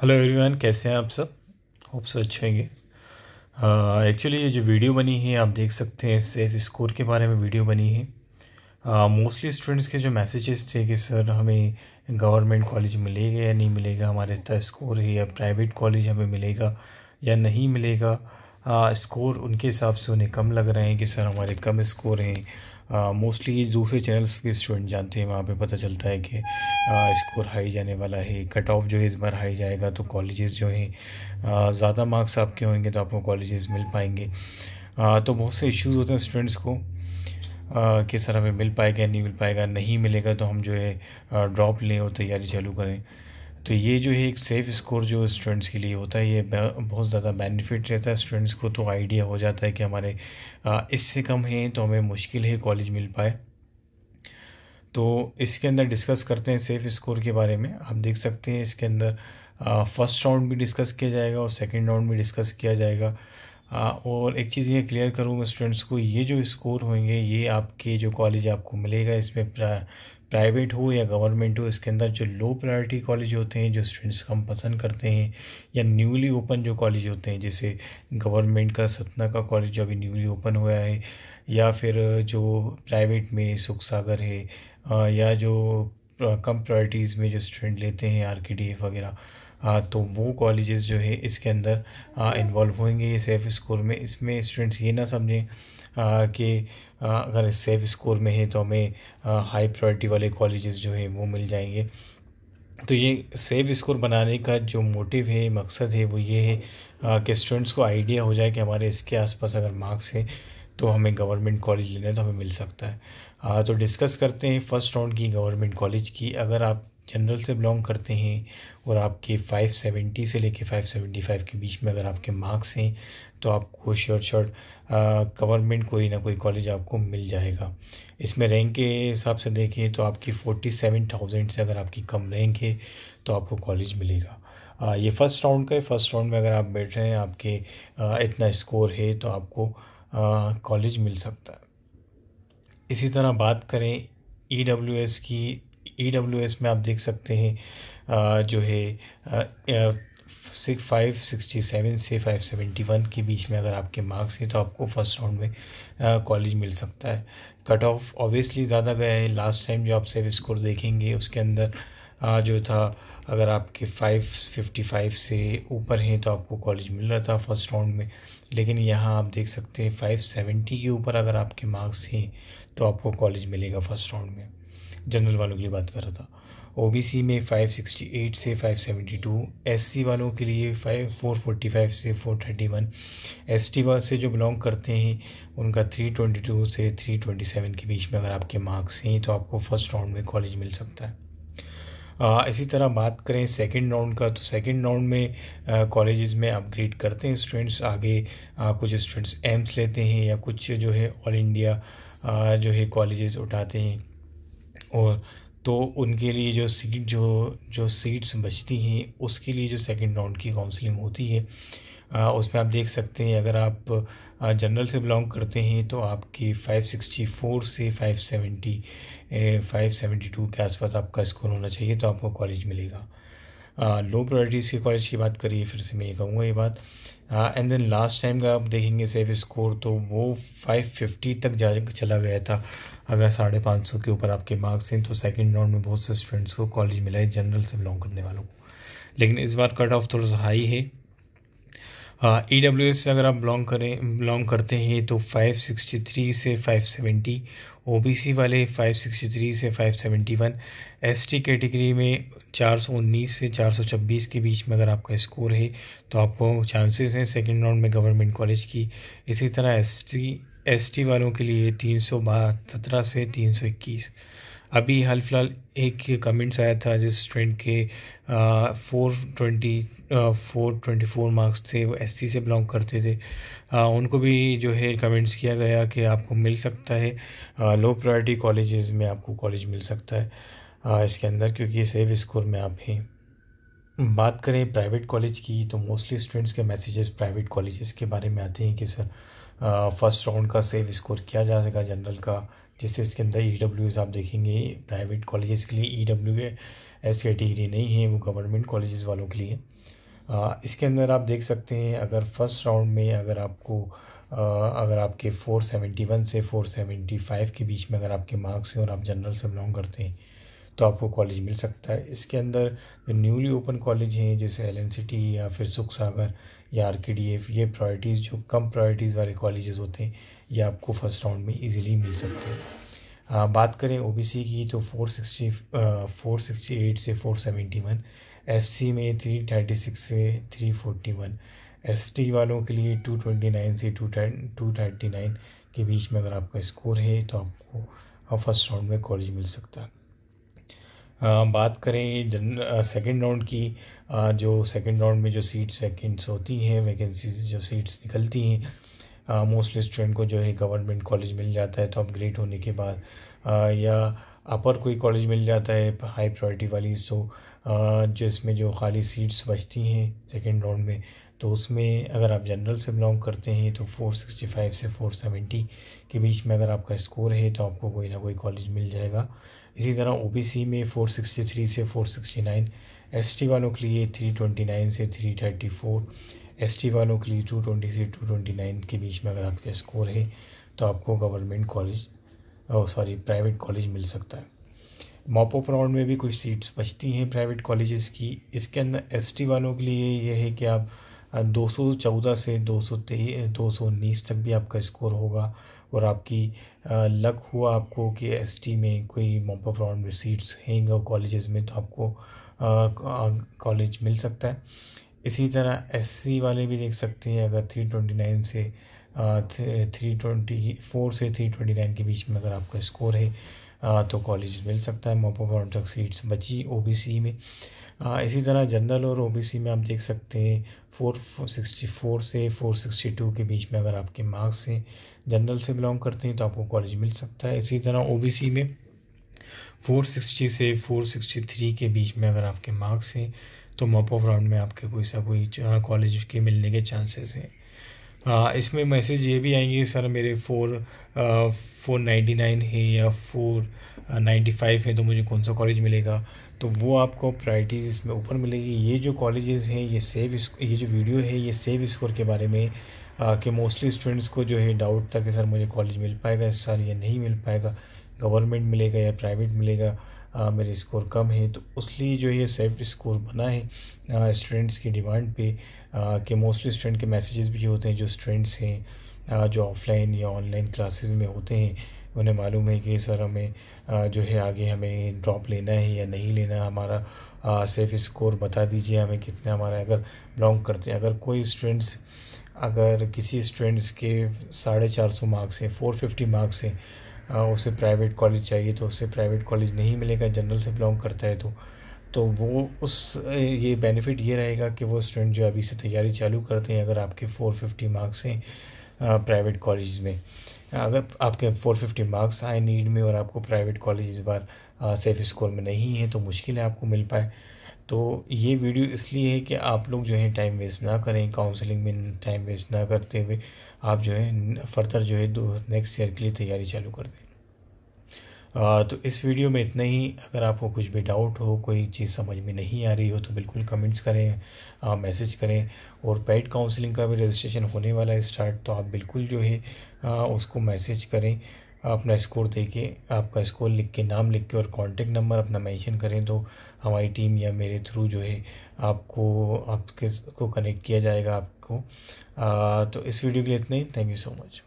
hello everyone कैसे हैं आप सब होप सो अच्छे होंगे एक्चुअली uh, ये जो वीडियो बनी है आप देख सकते हैं सेफ स्कोर के बारे में वीडियो बनी है मोस्टली uh, स्टूडेंट्स के जो मैसेजेस थे कि सर हमें गवर्नमेंट कॉलेज मिलेगा या नहीं मिलेगा हमारे इतना स्कोर है या प्राइवेट कॉलेज हमें मिलेगा या नहीं मिलेगा स्कोर uh, उनके हिसाब से उन्हें कम लग रहे हैं कि सर हमारे कम स्कोर हैं मोस्टली दूसरे चैनल्स के स्टूडेंट जानते हैं वहाँ पे पता चलता है कि स्कोर हाई जाने वाला है कट ऑफ जो है इस बार हाई जाएगा तो कॉलेजेस जो हैं ज़्यादा मार्क्स आपके होंगे तो आपको कॉलेजेस मिल पाएंगे आ, तो बहुत से इश्यूज़ होते हैं स्टूडेंट्स को कि सर हमें मिल पाएगा नहीं मिल पाएगा नहीं मिलेगा तो हम जो है ड्रॉप लें और तैयारी चालू करें तो ये जो है एक सेफ़ स्कोर जो स्टूडेंट्स के लिए होता है ये बहुत ज़्यादा बेनिफिट रहता है स्टूडेंट्स को तो आइडिया हो जाता है कि हमारे इससे कम है तो हमें मुश्किल है कॉलेज मिल पाए तो इसके अंदर डिस्कस करते हैं सेफ़ स्कोर के बारे में आप देख सकते हैं इसके अंदर फर्स्ट राउंड भी डिस्कस किया जाएगा और सेकेंड राउंड भी डिस्कस किया जाएगा आ, और एक चीज़ ये क्लियर करूँगा स्टूडेंट्स को ये जो स्कोर होंगे ये आपके जो कॉलेज आपको मिलेगा इसमें प्राइवेट हो या गवर्नमेंट हो इसके अंदर जो लो प्रायोरिटी कॉलेज होते हैं जो स्टूडेंट्स कम पसंद करते हैं या न्यूली ओपन जो कॉलेज होते हैं जैसे गवर्नमेंट का सतना का कॉलेज जो अभी न्यूली ओपन हुआ है या फिर जो प्राइवेट में सुख सागर है या जो कम प्रायोरिटीज़ में जो स्टूडेंट लेते हैं आर के डी एफ वगैरह तो वो कॉलेजेस जो है इसके अंदर इन्वॉल्व होंगे ये सेफ स्कोर में इसमें स्टूडेंट्स ये ना समझें कि अगर सेफ स्कोर में है तो हमें हाई प्रायोरिटी वाले कॉलेजेस जो हैं वो मिल जाएंगे तो ये सेफ स्कोर बनाने का जो मोटिव है मकसद है वो ये है कि स्टूडेंट्स को आइडिया हो जाए कि हमारे इसके आसपास अगर मार्क्स हैं तो हमें गवर्नमेंट कॉलेज लेना है तो हमें मिल सकता है तो डिस्कस करते हैं फर्स्ट राउंड की गवर्नमेंट कॉलेज की अगर आप जनरल से बिलोंग करते हैं और आपके 570 से लेके 575 के बीच में अगर आपके मार्क्स हैं तो आपको श्योर शॉर्ट गवर्नमेंट कोई ना कोई कॉलेज आपको मिल जाएगा इसमें रैंक के हिसाब से देखें तो आपकी 47,000 से अगर आपकी कम रैंक है तो आपको कॉलेज मिलेगा आ, ये फ़र्स्ट राउंड का है फ़र्स्ट राउंड में अगर आप बैठ रहे हैं आपके आ, इतना स्कोर है तो आपको कॉलेज मिल सकता है इसी तरह बात करें ई e की ई डब्ल्यू एस में आप देख सकते हैं जो है फाइव सिक्सटी सेवन से फाइव सेवेंटी वन के बीच में अगर आपके मार्क्स हैं तो आपको फर्स्ट राउंड में कॉलेज मिल सकता है कट ऑफ ऑब्वियसली ज़्यादा गया है लास्ट टाइम जो आप सेव स्कोर देखेंगे उसके अंदर आ, जो था अगर आपके फाइव फिफ्टी फाइव से ऊपर हैं तो आपको कॉलेज मिल रहा था फर्स्ट राउंड में लेकिन यहाँ आप देख सकते हैं फाइव सेवेंटी के ऊपर अगर आपके मार्क्स हैं तो आपको कॉलेज मिलेगा फर्स्ट राउंड में जनरल वालों के लिए बात कर रहा था ओबीसी में 568 से 572 एससी वालों के लिए 5 445 से 431 एसटी वर्ग से जो बिलोंग करते हैं उनका 322 से 327 के बीच में अगर आपके मार्क्स हैं तो आपको फर्स्ट राउंड में कॉलेज मिल सकता है आ, इसी तरह बात करें सेकंड राउंड का तो सेकंड राउंड में कॉलेजेस में अपग्रेड करते हैं स्टूडेंट्स आगे आ, कुछ स्टूडेंट्स एम्स लेते हैं या कुछ जो है ऑल इंडिया आ, जो है कॉलेजेस उठाते हैं और तो उनके लिए जो सीट जो जो सीट्स बचती हैं उसके लिए जो सेकंड राउंड की काउंसलिंग होती है उसमें आप देख सकते हैं अगर आप जनरल से बिलोंग करते हैं तो आपकी 564 से 570 572 के आसपास आपका स्कोर होना चाहिए तो आपको कॉलेज मिलेगा लो प्रायोरिटीज़ के कॉलेज की बात करिए फिर से मैं ये कहूँगा ये बात एंड देन लास्ट टाइम का आप देखेंगे सेफ स्कोर तो वो 550 तक जा चला गया था अगर साढ़े पाँच सौ के ऊपर आपके मार्क्स हैं तो सेकेंड राउंड में बहुत से स्टूडेंट्स को कॉलेज मिला है जनरल से बिलोंग करने वालों को लेकिन इस बार कट ऑफ थोड़ा सा हाई है ई डब्ल्यू एस से अगर आप बिलोंग करें बिलोंग करते हैं तो फाइव सिक्सटी थ्री से five seventy O B C वाले फाइव सिक्सटी थ्री से five seventy one S T category में चार सौ उन्नीस से चार सौ छब्बीस के बीच में अगर आपका स्कोर है तो आपको चांसेस हैं सेकेंड राउंड में गवर्नमेंट कॉलेज की इसी तरह एस टी एसटी वालों के लिए तीन सौ सत्रह से तीन सौ इक्कीस अभी हाल फिलहाल एक कमेंट्स आया था जिस स्टूडेंट के four twenty four twenty four marks थे वो एस से बिलोंग करते थे आ, उनको भी जो है कमेंट्स किया गया कि आपको मिल सकता है आ, लो प्रायोरिटी कॉलेजेस में आपको कॉलेज मिल सकता है आ, इसके अंदर क्योंकि सेव स्कोर में आप हैं बात करें प्राइवेट कॉलेज की तो मोस्टली स्टूडेंट्स के मैसेजेस प्राइवेट कॉलेजेस के बारे में आते हैं कि सर फर्स्ट राउंड का सेव स्कोर किया जा सकेगा जनरल का जिससे इसके अंदर ई e आप देखेंगे प्राइवेट कॉलेजेस के लिए ई डब्ल्यू एस डिग्री नहीं है वो गवर्नमेंट कॉलेजेस वालों के लिए आ, इसके अंदर आप देख सकते हैं अगर फर्स्ट राउंड में अगर आपको आ, अगर आपके 471 से 475 के बीच में अगर आपके मार्क्स हैं और आप जनरल से बिलोंग करते हैं तो आपको कॉलेज मिल सकता है इसके अंदर जो न्यूली ओपन कॉलेज हैं जैसे एल सिटी या फिर सुख सागर या आर ये प्रायोरिटीज़ जो कम प्रायोरिटीज़ वाले कॉलेजेस होते हैं ये आपको फर्स्ट राउंड में इजीली मिल सकते हैं बात करें ओ की तो four sixty four sixty eight से four seventy one S C में थ्री थर्टी सिक्स से three forty one S T वालों के लिए टू ट्वेंटी नाइन से टू टू थर्टी नाइन के बीच में अगर आपका स्कोर है तो आपको फर्स्ट राउंड में कॉलेज मिल सकता है बात करें जन सेकेंड राउंड की जो सेकेंड राउंड में जो सीट्स वैकेंट्स होती हैं वैकेंसी जो सीट्स निकलती हैं मोस्टली स्टूडेंट को जो है गवर्नमेंट कॉलेज मिल जाता है तो अपग्रेड होने के बाद या अपर कोई कॉलेज मिल जाता है हाई प्रायोरिटी वाली जो जिसमें जो खाली सीट्स बचती हैं सेकेंड राउंड में तो उसमें अगर आप जनरल से बिलोंग करते हैं तो फोर सिक्सटी फाइव से फोर सेवेंटी के बीच में अगर आपका स्कोर है तो आपको कोई ना कोई कॉलेज मिल जाएगा इसी तरह सी में 463 से 469 एसटी वालों के लिए 329 से 334 एसटी वालों के लिए 220 से 229 के बीच में अगर आपका स्कोर है तो आपको government college sorry private college मिल सकता है मॉपअप राउंड में भी कुछ सीट्स बचती हैं प्राइवेट कॉलेजेस की इसके अंदर एसटी वालों के लिए यह है कि आप 214 से सौ उन्नीस तक भी आपका स्कोर होगा और आपकी लक हुआ आपको कि टी में कोई मोपा अप रिसीट्स में सीट्स हैं में तो आपको कॉलेज मिल सकता है इसी तरह सी वाले भी देख सकते हैं अगर थ्री ट्वेंटी नाइन से थ्री ट्वेंटी फोर से थ्री ट्वेंटी नाइन के बीच में अगर आपका स्कोर है तो कॉलेज मिल सकता है मोपा अप तक सीट्स बची सी में हाँ, इसी तरह जनरल और ओबीसी में आप देख सकते हैं फोर सिक्सटी फोर से फोर सिक्सटी टू के बीच में अगर आपके मार्क्स हैं जनरल से बिलोंग करते हैं तो आपको कॉलेज मिल सकता है इसी तरह ओबीसी में फोर सिक्सटी से फोर सिक्सटी थ्री के बीच में अगर आपके मार्क्स हैं तो मॉप ऑफ राउंड में आपके कोई सा कोई कॉलेज हाँ, के मिलने के चांसेस हैं हाँ, इसमें मैसेज ये भी आएंगे सर मेरे फोर फोर नाइन्टी नाइन है या फोर नाइन्टी फाइव है तो मुझे कौन सा कॉलेज मिलेगा तो वो आपको प्रायरिटीज़ इसमें ऊपर मिलेगी ये जो कॉलेजेस हैं ये सेव ये जो वीडियो है ये सेव स्कोर के बारे में कि मोस्टली स्टूडेंट्स को जो है डाउट था कि सर मुझे कॉलेज मिल पाएगा इस साल या नहीं मिल पाएगा गवर्नमेंट मिलेगा या प्राइवेट मिलेगा आ, मेरे स्कोर कम है तो उसलिए जो ये सेफ्ट स्कोर बना है स्टूडेंट्स की डिमांड पे आ, कि मोस्टली स्टूडेंट के मैसेजेस भी होते हैं जो स्टूडेंट्स हैं जो ऑफलाइन या ऑनलाइन क्लासेस में होते हैं उन्हें मालूम है कि सर हमें जो है आगे हमें ड्रॉप लेना है या नहीं लेना हमारा सेफ स्कोर बता दीजिए हमें कितना हमारा अगर बिलोंग करते हैं अगर कोई स्टूडेंट्स अगर किसी स्टूडेंट्स के साढ़े चार सौ मार्क्स हैं फोर फिफ्टी मार्क्स हैं हाँ, उसे प्राइवेट कॉलेज चाहिए तो उसे प्राइवेट कॉलेज नहीं मिलेगा जनरल से बिलोंग करता है तो तो वो उस ये बेनिफिट ये रहेगा कि वो स्टूडेंट जो अभी से तैयारी चालू करते हैं अगर आपके 450 मार्क्स हैं प्राइवेट कॉलेज में अगर आपके 450 मार्क्स आए नीड में और आपको प्राइवेट कॉलेज इस बार सेफ स्कोर में नहीं है तो मुश्किल है आपको मिल पाए तो ये वीडियो इसलिए है कि आप लोग जो है टाइम वेस्ट ना करें काउंसलिंग में टाइम वेस्ट ना करते हुए आप जो है फर्दर जो है दो नेक्स्ट ईयर के लिए तैयारी चालू कर दें तो इस वीडियो में इतना ही अगर आपको कुछ भी डाउट हो कोई चीज़ समझ में नहीं आ रही हो तो बिल्कुल कमेंट्स करें मैसेज करें और पेड काउंसलिंग का भी रजिस्ट्रेशन होने वाला है स्टार्ट तो आप बिल्कुल जो है आ, उसको मैसेज करें अपना स्कोर दे के आपका स्कोर लिख के नाम लिख के और कॉन्टेक्ट नंबर अपना मेंशन करें तो हमारी टीम या मेरे थ्रू जो है आपको आपके को कनेक्ट किया जाएगा आपको आ, तो इस वीडियो के लिए इतना ही थैंक यू सो मच